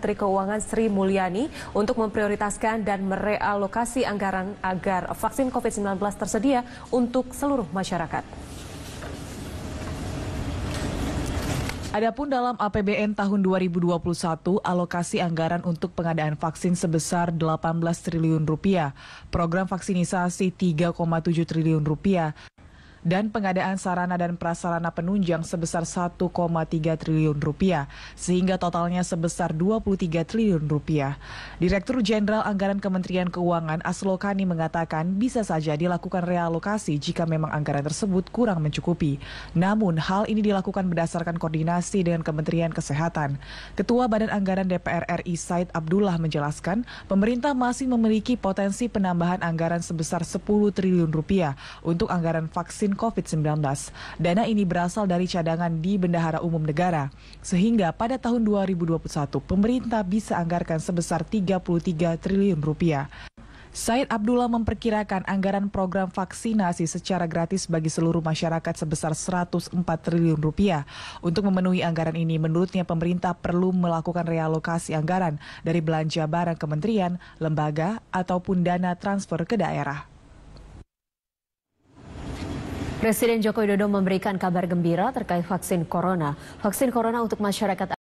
Menteri Keuangan Sri Mulyani untuk memprioritaskan dan merealokasi anggaran agar vaksin COVID-19 tersedia untuk seluruh masyarakat. Adapun dalam APBN tahun 2021, alokasi anggaran untuk pengadaan vaksin sebesar 18 triliun rupiah, program vaksinisasi 3,7 triliun rupiah, dan pengadaan sarana dan prasarana penunjang sebesar 1,3 triliun rupiah sehingga totalnya sebesar 23 triliun rupiah. Direktur Jenderal Anggaran Kementerian Keuangan Aslokani mengatakan bisa saja dilakukan realokasi jika memang anggaran tersebut kurang mencukupi. Namun hal ini dilakukan berdasarkan koordinasi dengan Kementerian Kesehatan. Ketua Badan Anggaran DPR RI Said Abdullah menjelaskan pemerintah masih memiliki potensi penambahan anggaran sebesar 10 triliun rupiah untuk anggaran vaksin vaksin COVID-19. Dana ini berasal dari cadangan di Bendahara Umum Negara, sehingga pada tahun 2021 pemerintah bisa anggarkan sebesar 33 triliun rupiah. Said Abdullah memperkirakan anggaran program vaksinasi secara gratis bagi seluruh masyarakat sebesar 104 triliun rupiah. Untuk memenuhi anggaran ini, menurutnya pemerintah perlu melakukan realokasi anggaran dari belanja barang kementerian, lembaga, ataupun dana transfer ke daerah. Presiden Joko Widodo memberikan kabar gembira terkait vaksin corona. Vaksin corona untuk masyarakat